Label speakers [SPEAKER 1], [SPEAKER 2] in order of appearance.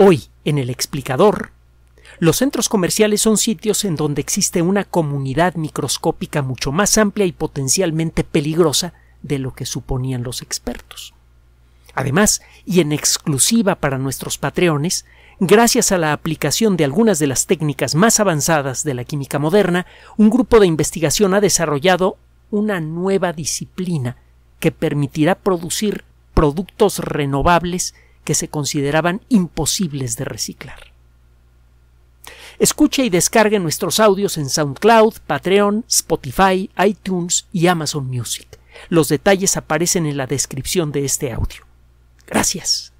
[SPEAKER 1] Hoy, en el explicador, los centros comerciales son sitios en donde existe una comunidad microscópica mucho más amplia y potencialmente peligrosa de lo que suponían los expertos. Además, y en exclusiva para nuestros patreones, gracias a la aplicación de algunas de las técnicas más avanzadas de la química moderna, un grupo de investigación ha desarrollado una nueva disciplina que permitirá producir productos renovables que se consideraban imposibles de reciclar. Escuche y descargue nuestros audios en SoundCloud, Patreon, Spotify, iTunes y Amazon Music. Los detalles aparecen en la descripción de este audio. Gracias.